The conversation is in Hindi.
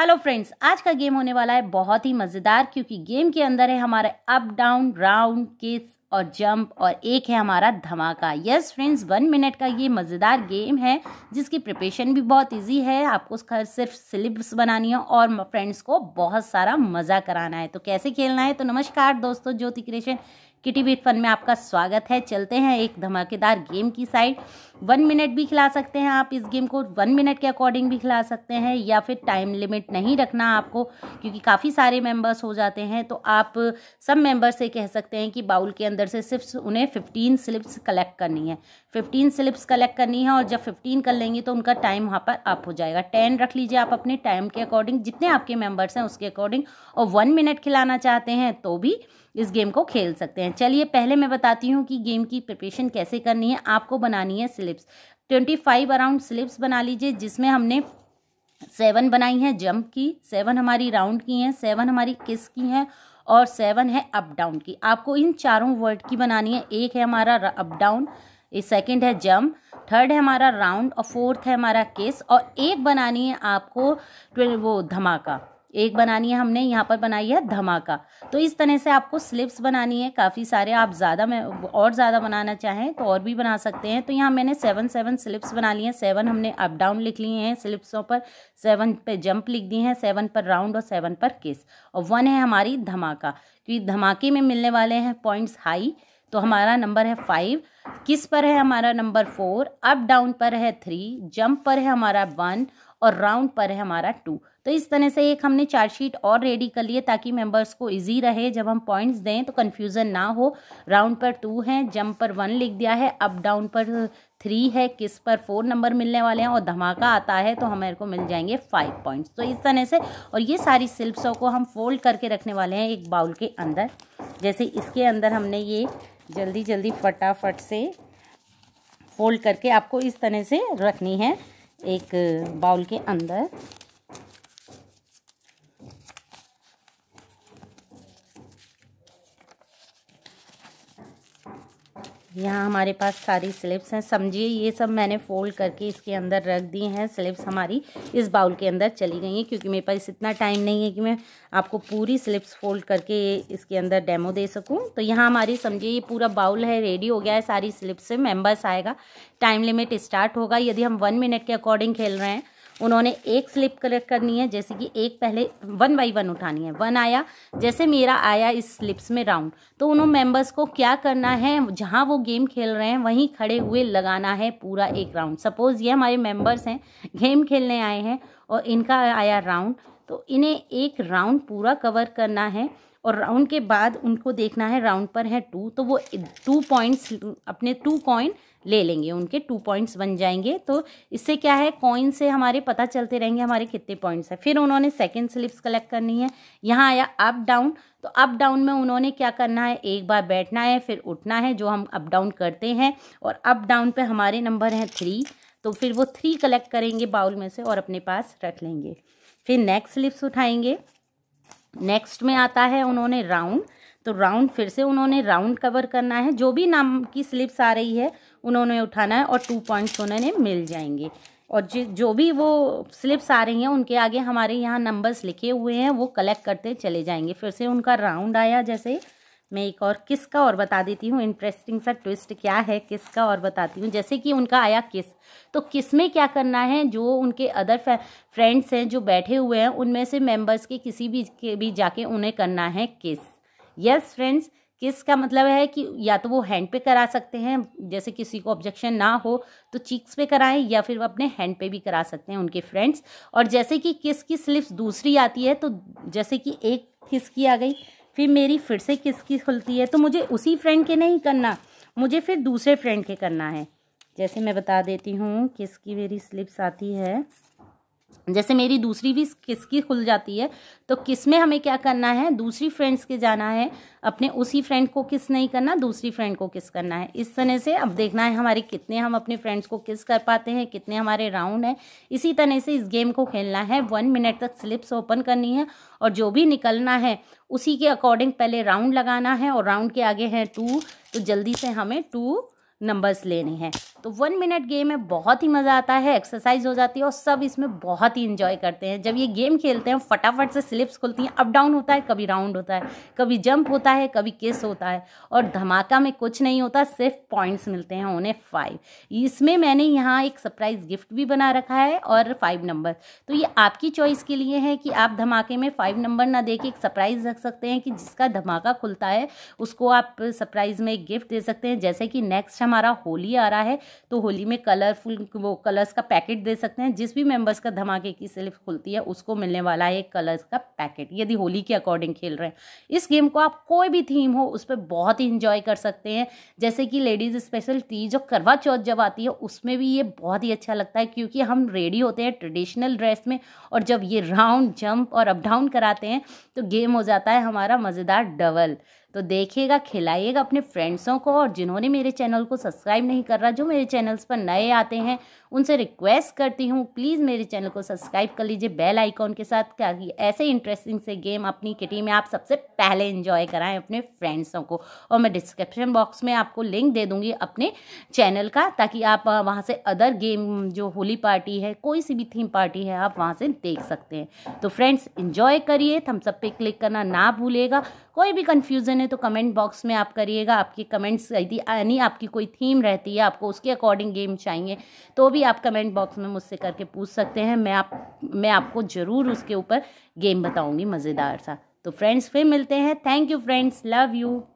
हेलो फ्रेंड्स आज का गेम होने वाला है बहुत ही मज़ेदार क्योंकि गेम के अंदर है हमारे अप डाउन राउंड किस और जंप और एक है हमारा धमाका यस फ्रेंड्स वन मिनट का ये मज़ेदार गेम है जिसकी प्रिपरेशन भी बहुत इजी है आपको उसका सिर्फ स्लिप्स बनानी है और फ्रेंड्स को बहुत सारा मज़ा कराना है तो कैसे खेलना है तो नमस्कार दोस्तों Jyoti creation kitty beat fun में आपका स्वागत है चलते हैं एक धमाकेदार गेम की साइड वन मिनट भी खिला सकते हैं आप इस गेम को वन मिनट के अकॉर्डिंग भी खिला सकते हैं या फिर टाइम लिमिट नहीं रखना आपको क्योंकि काफ़ी सारे मेंबर्स हो जाते हैं तो आप सब मेंबर्स से कह सकते हैं कि बाउल के अंदर से सिर्फ उन्हें फिफ्टीन स्लिप्स कलेक्ट करनी है फिफ्टीन स्लिप्स कलेक्ट करनी है और जब फिफ्टीन कर लेंगे तो उनका टाइम वहाँ पर अप हो जाएगा टेन रख लीजिए आप अपने टाइम के अकॉर्डिंग जितने आपके मेम्बर्स हैं उसके अकॉर्डिंग और वन मिनट खिलाना चाहते हैं तो भी इस गेम को खेल सकते हैं चलिए पहले मैं बताती हूँ कि गेम की प्रिपरेशन कैसे करनी है आपको बनानी है slips twenty five around slips बना लीजिए जिसमें हमने सेवन बनाई है जंप की सेवन हमारी राउंड की हैं सेवन हमारी किस की हैं और सेवन है अप डाउन की आपको इन चारों वर्ड की बनानी है एक है हमारा अप डाउन सेकेंड है जम थर्ड है हमारा राउंड और फोर्थ है हमारा केस और एक बनानी है आपको वो धमाका एक बनानी है हमने यहाँ पर बनाई है धमाका तो इस तरह से आपको स्लिप्स बनानी है काफ़ी सारे आप ज़्यादा में और ज़्यादा बनाना चाहें तो और भी बना सकते हैं तो यहाँ मैंने सेवन सेवन स्लिप्स बना ली हैं सेवन हमने अप डाउन लिख लिए हैं स्लिप्सों पर सेवन पे जंप लिख दिए हैं सेवन पर राउंड और सेवन पर किस और वन है हमारी धमाका क्योंकि धमाके में मिलने वाले हैं पॉइंट्स हाई तो हमारा नंबर है फाइव किस पर है हमारा नंबर फोर अप डाउन पर है थ्री जंप पर है हमारा वन और राउंड पर है हमारा टू तो इस तरह से एक हमने चार्जशीट शीट और रेडी कर लिए ताकि मेंबर्स को इजी रहे जब हम पॉइंट्स दें तो कन्फ्यूज़न ना हो राउंड पर टू हैं जंप पर वन लिख दिया है अप डाउन पर थ्री है किस पर फोर नंबर मिलने वाले हैं और धमाका आता है तो हमारे को मिल जाएंगे फाइव पॉइंट्स तो इस तरह से और ये सारी सिल्पसों को हम फोल्ड करके रखने वाले हैं एक बाउल के अंदर जैसे इसके अंदर हमने ये जल्दी जल्दी फटाफट से फोल्ड करके आपको इस तरह से रखनी है एक बाउल के अंदर यहाँ हमारे पास सारी स्लिप्स हैं समझिए ये सब मैंने फोल्ड करके इसके अंदर रख दी हैं स्लिप्स हमारी इस बाउल के अंदर चली गई हैं क्योंकि मेरे पास इतना टाइम नहीं है कि मैं आपको पूरी स्लिप्स फोल्ड करके इसके अंदर डेमो दे सकूं तो यहाँ हमारी समझिए ये पूरा बाउल है रेडी हो गया है सारी स्लिप्स से मेम्बर्स आएगा टाइम लिमिट स्टार्ट होगा यदि हम वन मिनट के अकॉर्डिंग खेल रहे हैं उन्होंने एक स्लिप कलेक्ट करनी है जैसे कि एक पहले वन बाई वन उठानी है वन आया जैसे मेरा आया इस स्लिप्स में राउंड तो उन मेंबर्स को क्या करना है जहाँ वो गेम खेल रहे हैं वहीं खड़े हुए लगाना है पूरा एक राउंड सपोज ये हमारे मेंबर्स हैं गेम खेलने आए हैं और इनका आया राउंड तो इन्हें एक राउंड पूरा कवर करना है और राउंड के बाद उनको देखना है राउंड पर है टू तो वो टू पॉइंट्स अपने टू कॉइन ले लेंगे उनके टू पॉइंट्स बन जाएंगे तो इससे क्या है कॉइन से हमारे पता चलते रहेंगे हमारे कितने पॉइंट्स हैं फिर उन्होंने सेकेंड स्लिप्स कलेक्ट करनी है यहाँ आया अप डाउन तो अप डाउन में उन्होंने क्या करना है एक बार बैठना है फिर उठना है जो हम अप डाउन करते हैं और अप डाउन पर हमारे नंबर हैं थ्री तो फिर वो थ्री कलेक्ट करेंगे बाउल में से और अपने पास रख लेंगे फिर नेक्स्ट स्लिप्स उठाएंगे नेक्स्ट में आता है उन्होंने राउंड तो राउंड फिर से उन्होंने राउंड कवर करना है जो भी नाम की स्लिप्स आ रही है उन्होंने उठाना है और टू पॉइंट्स उन्होंने मिल जाएंगे और जो जो भी वो स्लिप्स आ रही हैं उनके आगे हमारे यहाँ नंबर्स लिखे हुए हैं वो कलेक्ट करते चले जाएंगे फिर से उनका राउंड आया जैसे मैं एक और किस का और बता देती हूँ इंटरेस्टिंग सा ट्विस्ट क्या है किस का और बताती हूँ जैसे कि उनका आया किस तो किस में क्या करना है जो उनके अदर फ्रेंड्स हैं जो बैठे हुए हैं उनमें से मेंबर्स के किसी भी के भी जाके उन्हें करना है किस यस फ्रेंड्स किस का मतलब है कि या तो वो हैंड पे करा सकते हैं जैसे किसी को ऑब्जेक्शन ना हो तो चीक्स पे कराएं या फिर वो अपने हैंड पे भी करा सकते हैं उनके फ्रेंड्स और जैसे कि किस की स्लिप्स दूसरी आती है तो जैसे कि एक किस की आ गई फिर मेरी फिर से किस की खुलती है तो मुझे उसी फ्रेंड के नहीं करना मुझे फिर दूसरे फ्रेंड के करना है जैसे मैं बता देती हूँ किसकी मेरी स्लिप्स आती है जैसे मेरी दूसरी भी किस की खुल जाती है तो किस में हमें क्या करना है दूसरी फ्रेंड्स के जाना है अपने उसी फ्रेंड को किस नहीं करना दूसरी फ्रेंड को किस करना है इस तरह से अब देखना है हमारे कितने हम अपने फ्रेंड्स को किस कर पाते हैं कितने हमारे राउंड हैं इसी तरह से इस गेम को खेलना है वन मिनट तक स्लिप्स ओपन करनी है और जो भी निकलना है उसी के अकॉर्डिंग पहले राउंड लगाना है और राउंड के आगे हैं टू तो जल्दी से हमें टू नंबर्स लेने हैं तो वन मिनट गेम में बहुत ही मज़ा आता है एक्सरसाइज हो जाती है और सब इसमें बहुत ही इन्जॉय करते हैं जब ये गेम खेलते हैं फटाफट से स्लिप्स खुलती हैं अप डाउन होता है कभी राउंड होता है कभी जंप होता है कभी किस होता है और धमाका में कुछ नहीं होता सिर्फ पॉइंट्स मिलते हैं उन्हें फाइव इसमें मैंने यहाँ एक सरप्राइज गिफ्ट भी बना रखा है और फाइव नंबर तो ये आपकी चॉइस के लिए है कि आप धमाके में फाइव नंबर ना दे के एक सरप्राइज़ रख सकते हैं कि जिसका धमाका खुलता है उसको आप सरप्राइज़ में एक गिफ्ट दे सकते हैं जैसे कि नेक्स्ट हमारा होली आ रहा है तो होली में कलरफुल वो कलर्स का पैकेट दे सकते हैं जिस भी मेम्बर्स का धमाके की सेल्फ खुलती है उसको मिलने वाला है एक कलर्स का पैकेट यदि होली के अकॉर्डिंग खेल रहे हैं इस गेम को आप कोई भी थीम हो उस पर बहुत ही इंजॉय कर सकते हैं जैसे कि लेडीज़ स्पेशल तीज और करवा चौथ जब आती है उसमें भी ये बहुत ही अच्छा लगता है क्योंकि हम रेडी होते हैं ट्रेडिशनल ड्रेस में और जब ये राउंड जंप और अप डाउन कराते हैं तो गेम हो जाता है हमारा मज़ेदार डबल तो देखिएगा खिलाइएगा अपने फ्रेंड्सों को और जिन्होंने मेरे चैनल को सब्सक्राइब नहीं कर रहा जो मेरे चैनल्स पर नए आते हैं उनसे रिक्वेस्ट करती हूँ प्लीज़ मेरे चैनल को सब्सक्राइब कर लीजिए बेल आइकॉन के साथ ताकि ऐसे इंटरेस्टिंग से गेम अपनी किटी में आप सबसे पहले इंजॉय कराएं अपने फ्रेंड्सों को और मैं डिस्क्रिप्शन बॉक्स में आपको लिंक दे दूँगी अपने चैनल का ताकि आप वहाँ से अदर गेम जो होली पार्टी है कोई सी भी थीम पार्टी है आप वहाँ से देख सकते हैं तो फ्रेंड्स इंजॉय करिए थम्सअप पे क्लिक करना ना भूलेगा कोई भी कन्फ्यूज़न क्वेश्चन है तो कमेंट बॉक्स में आप करिएगा आपकी कमेंट्स यानी आपकी कोई थीम रहती है आपको उसके अकॉर्डिंग गेम चाहिए तो भी आप कमेंट बॉक्स में मुझसे करके पूछ सकते हैं मैं आप मैं आपको ज़रूर उसके ऊपर गेम बताऊँगी मज़ेदार सा तो फ्रेंड्स फिर मिलते हैं thank you friends love you